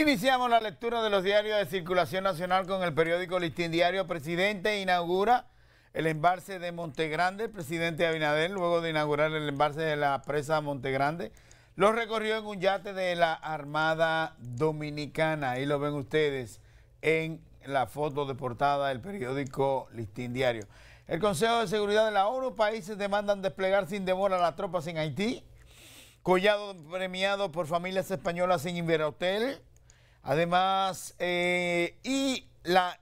Iniciamos la lectura de los diarios de circulación nacional con el periódico Listín Diario. Presidente inaugura el embalse de Montegrande. El presidente Abinader, luego de inaugurar el embalse de la presa Montegrande, lo recorrió en un yate de la Armada Dominicana. Ahí lo ven ustedes en la foto de portada del periódico Listín Diario. El Consejo de Seguridad de la ONU, países demandan desplegar sin demora las tropas en Haití. Collado premiado por familias españolas en hotel. Además, eh, y la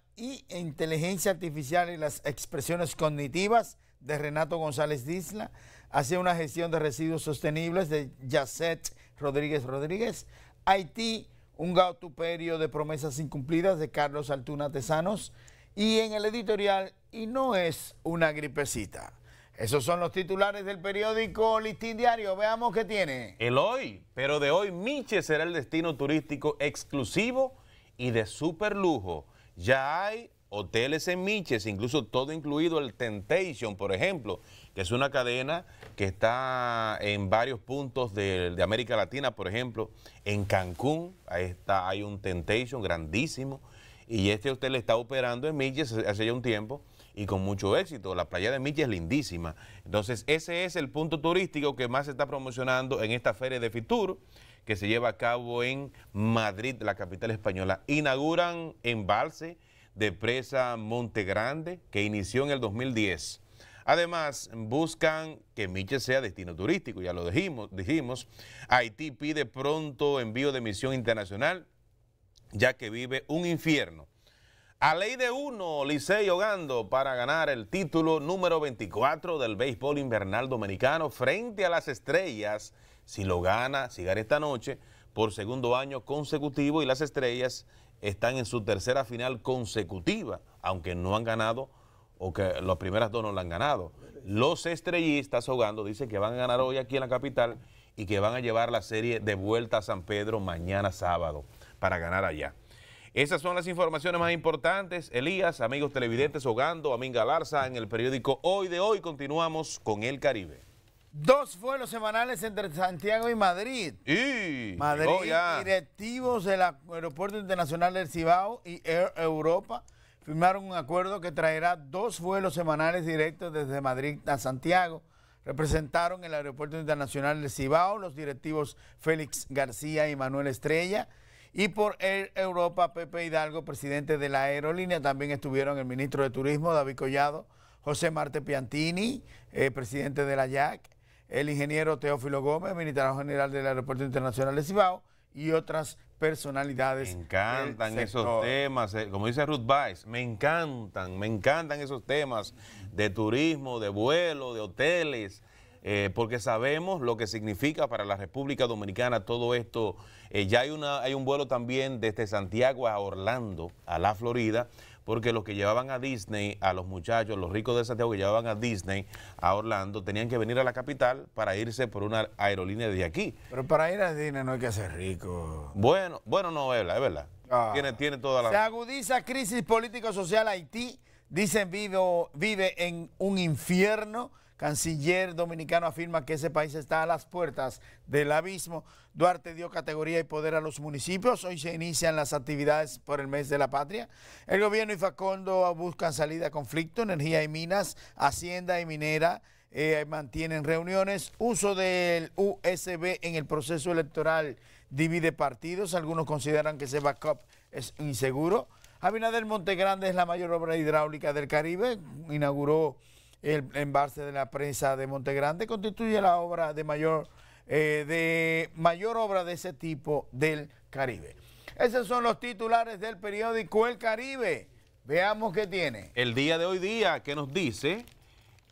inteligencia artificial y las expresiones cognitivas de Renato González Disla hacia una gestión de residuos sostenibles de Jacet Rodríguez Rodríguez. Haití, un gautuperio de promesas incumplidas de Carlos Altuna Tesanos. Y en el editorial, y no es una gripecita. Esos son los titulares del periódico Listín Diario. Veamos qué tiene. El hoy, pero de hoy Miches será el destino turístico exclusivo y de super lujo. Ya hay hoteles en Miches, incluso todo incluido el Temptation, por ejemplo, que es una cadena que está en varios puntos de, América Latina, por ejemplo, en Cancún, ahí está, hay un Temptation grandísimo, y este hotel está operando en Miches hace ya un tiempo, y con mucho éxito. La playa de Michi es lindísima. Entonces, ese es el punto turístico que más se está promocionando en esta feria de Fitur que se lleva a cabo en Madrid, la capital española. Inauguran embalse de presa Monte Grande, que inició en el 2010. Además, buscan que Miche sea destino turístico, ya lo dijimos, dijimos. Haití pide pronto envío de misión internacional, ya que vive un infierno a ley de uno, Licey Hogando para ganar el título número 24 del béisbol invernal dominicano frente a las estrellas. Si lo gana, si gana esta noche, por segundo año consecutivo y las estrellas están en su tercera final consecutiva, aunque no han ganado o que las primeras dos no la han ganado. Los estrellistas Hogando dicen que van a ganar hoy aquí en la capital y que van a llevar la serie de vuelta a San Pedro mañana sábado para ganar allá. Esas son las informaciones más importantes. Elías, amigos televidentes, Hogando, Amin Galarza, en el periódico Hoy de Hoy continuamos con El Caribe. Dos vuelos semanales entre Santiago y Madrid. Y, Madrid, directivos del Aeropuerto Internacional del Cibao y Air Europa firmaron un acuerdo que traerá dos vuelos semanales directos desde Madrid a Santiago. Representaron el Aeropuerto Internacional del Cibao los directivos Félix García y Manuel Estrella. Y por Europa, Pepe Hidalgo, presidente de la aerolínea, también estuvieron el ministro de Turismo, David Collado, José Marte Piantini, eh, presidente de la JAC, el ingeniero Teófilo Gómez, ministro general del Aeropuerto Internacional de Cibao, y otras personalidades. Me encantan esos temas, eh, como dice Ruth Weiss, me encantan, me encantan esos temas de turismo, de vuelo, de hoteles, eh, porque sabemos lo que significa para la República Dominicana todo esto. Eh, ya hay, una, hay un vuelo también desde Santiago a Orlando, a la Florida, porque los que llevaban a Disney, a los muchachos, los ricos de Santiago que llevaban a Disney, a Orlando, tenían que venir a la capital para irse por una aerolínea de aquí. Pero para ir a Disney no hay que ser rico. Bueno, bueno, no, es verdad, es verdad. Ah. Tiene, toda Se agudiza crisis político-social Haití. Dicen vive vive en un infierno. Canciller dominicano afirma que ese país está a las puertas del abismo. Duarte dio categoría y poder a los municipios. Hoy se inician las actividades por el mes de la patria. El gobierno y Facondo buscan salida a conflicto, energía y minas, hacienda y minera. Eh, mantienen reuniones, uso del USB en el proceso electoral divide partidos, algunos consideran que ese backup es inseguro. Abinader Montegrande es la mayor obra hidráulica del Caribe, inauguró el embalse de la prensa de Montegrande constituye la obra de mayor, eh, de mayor obra de ese tipo del Caribe. Esos son los titulares del periódico El Caribe. Veamos qué tiene. El día de hoy día que nos dice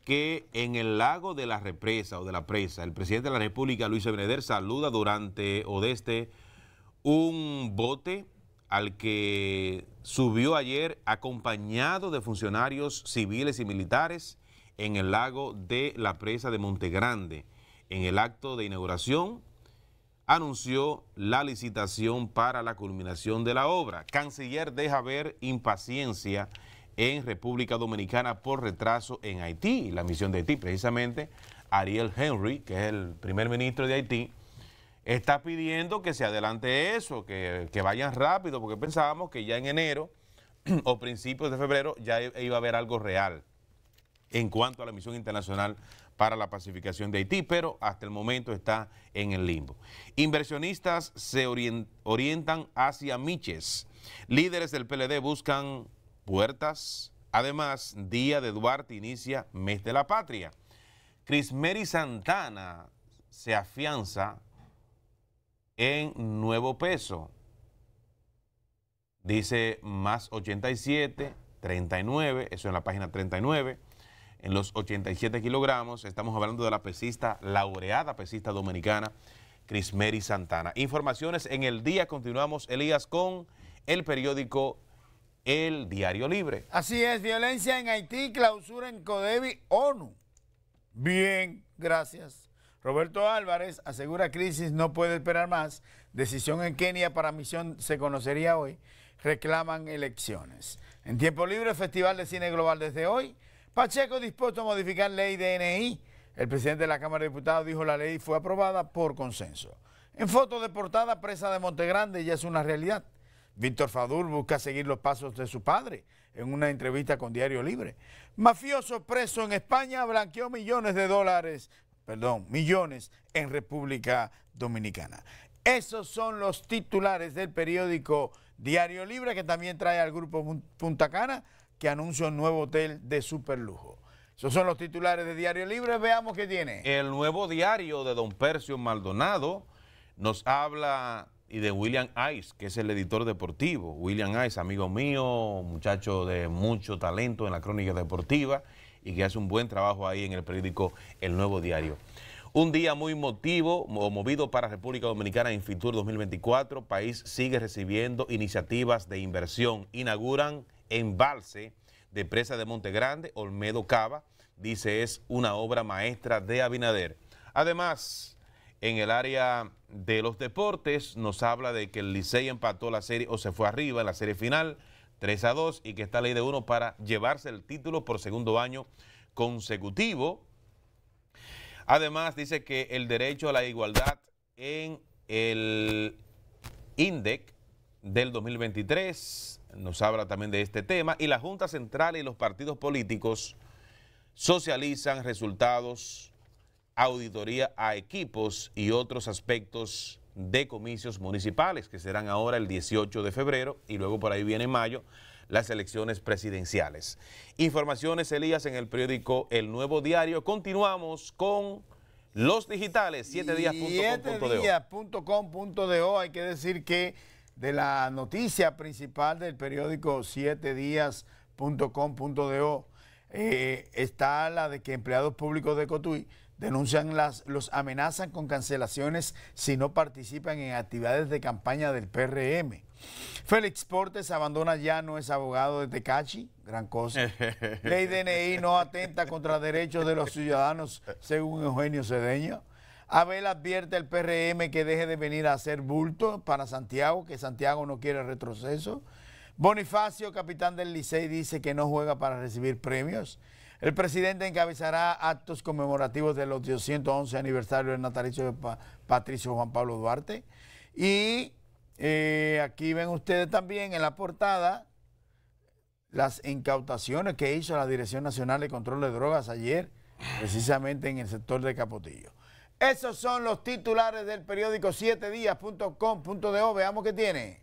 que en el lago de la represa o de la presa, el presidente de la República, Luis Abinader, saluda durante o desde un bote al que subió ayer acompañado de funcionarios civiles y militares en el lago de la presa de Montegrande. En el acto de inauguración anunció la licitación para la culminación de la obra. Canciller deja ver impaciencia en República Dominicana por retraso en Haití, la misión de Haití. Precisamente Ariel Henry, que es el primer ministro de Haití, está pidiendo que se adelante eso, que, que vayan rápido, porque pensábamos que ya en enero o principios de febrero ya iba a haber algo real en cuanto a la misión internacional para la pacificación de Haití, pero hasta el momento está en el limbo. Inversionistas se orientan hacia Miches. Líderes del PLD buscan puertas. Además, Día de Duarte inicia Mes de la Patria. Crismeri Santana se afianza en nuevo peso. Dice más 87, 39, eso en la página 39 en los 87 kilogramos. Estamos hablando de la pesista, laureada pesista dominicana, Crismeri Santana. Informaciones en el día. Continuamos, Elías, con el periódico El Diario Libre. Así es, violencia en Haití, clausura en Codevi, ONU. Bien, gracias. Roberto Álvarez asegura crisis no puede esperar más. Decisión en Kenia para misión se conocería hoy. Reclaman elecciones. En tiempo libre, Festival de Cine Global desde hoy. Pacheco dispuesto a modificar ley de El presidente de la Cámara de Diputados dijo la ley fue aprobada por consenso. En foto de portada, presa de Montegrande ya es una realidad. Víctor Fadul busca seguir los pasos de su padre en una entrevista con Diario Libre. Mafioso preso en España blanqueó millones de dólares, perdón, millones en República Dominicana. Esos son los titulares del periódico Diario Libre que también trae al grupo Punta Cana que anuncia un nuevo hotel de superlujo. Esos son los titulares de Diario Libre. Veamos qué tiene. El nuevo diario de Don Percio Maldonado nos habla y de William Ice, que es el editor deportivo. William Ice, amigo mío, muchacho de mucho talento en la crónica deportiva y que hace un buen trabajo ahí en el periódico El Nuevo Diario. Un día muy motivo movido para República Dominicana en FITUR 2024. País sigue recibiendo iniciativas de inversión. Inauguran embalse de Presa de Monte Grande, Olmedo Cava, dice es una obra maestra de Abinader. Además, en el área de los deportes nos habla de que el Licey empató la serie o se fue arriba en la serie final 3 a 2 y que está ley de uno para llevarse el título por segundo año consecutivo. Además, dice que el derecho a la igualdad en el INDEC del 2023. Nos habla también de este tema. Y la Junta Central y los partidos políticos socializan resultados, auditoría a equipos y otros aspectos de comicios municipales que serán ahora el 18 de febrero y luego por ahí viene mayo las elecciones presidenciales. Informaciones, Elías, en el periódico El Nuevo Diario. Continuamos con los digitales, 7 días 7 .com Hay que decir que de la noticia principal del periódico 7días.com.do eh, está la de que empleados públicos de Cotuí denuncian las, los amenazan con cancelaciones si no participan en actividades de campaña del PRM. Félix Portes abandona ya, no es abogado de Tecachi, gran cosa. Ley DNI no atenta contra derechos de los ciudadanos, según Eugenio Cedeño. Abel advierte al PRM que deje de venir a hacer bulto para Santiago, que Santiago no quiere retroceso. Bonifacio, capitán del Licey, dice que no juega para recibir premios. El presidente encabezará actos conmemorativos de los 211 aniversarios del natalicio de Patricio Juan Pablo Duarte. Y eh, aquí ven ustedes también en la portada las incautaciones que hizo la Dirección Nacional de Control de Drogas ayer, precisamente en el sector de Capotillo. Esos son los titulares del periódico 7días.com.do. Veamos qué tiene.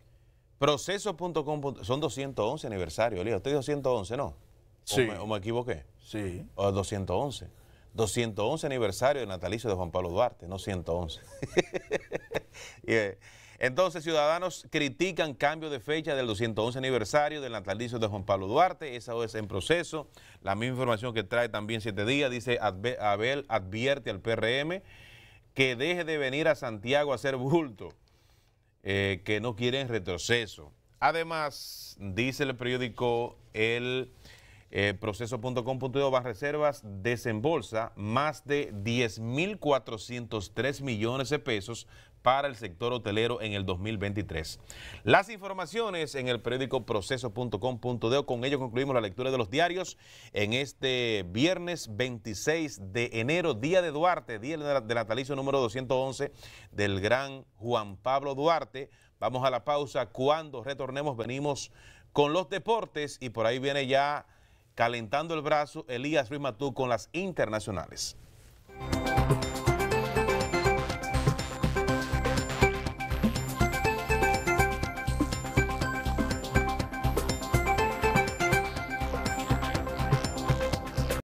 Procesos.com. Son 211 aniversario, Elías. Usted 211, ¿no? Sí. O me, equivoqué? Sí. O 211. 211 aniversario de natalicio de Juan Pablo Duarte, no 111. Entonces, ciudadanos critican cambio de fecha del 211 aniversario del natalicio de Juan Pablo Duarte. Esa es en proceso. La misma información que trae también Siete Días dice Abel advierte al PRM que deje de venir a Santiago a hacer bulto, eh, que no quieren retroceso. Además, dice el periódico El eh, Proceso.com.do reservas desembolsa más de 10.403 millones de pesos para el sector hotelero en el 2023. Las informaciones en el periódico proceso.com.de. Con ello concluimos la lectura de los diarios en este viernes 26 de enero, día de Duarte, día del natalicio número 211 del gran Juan Pablo Duarte. Vamos a la pausa. Cuando retornemos, venimos con los deportes y por ahí viene ya calentando el brazo Elías Ruiz con las internacionales.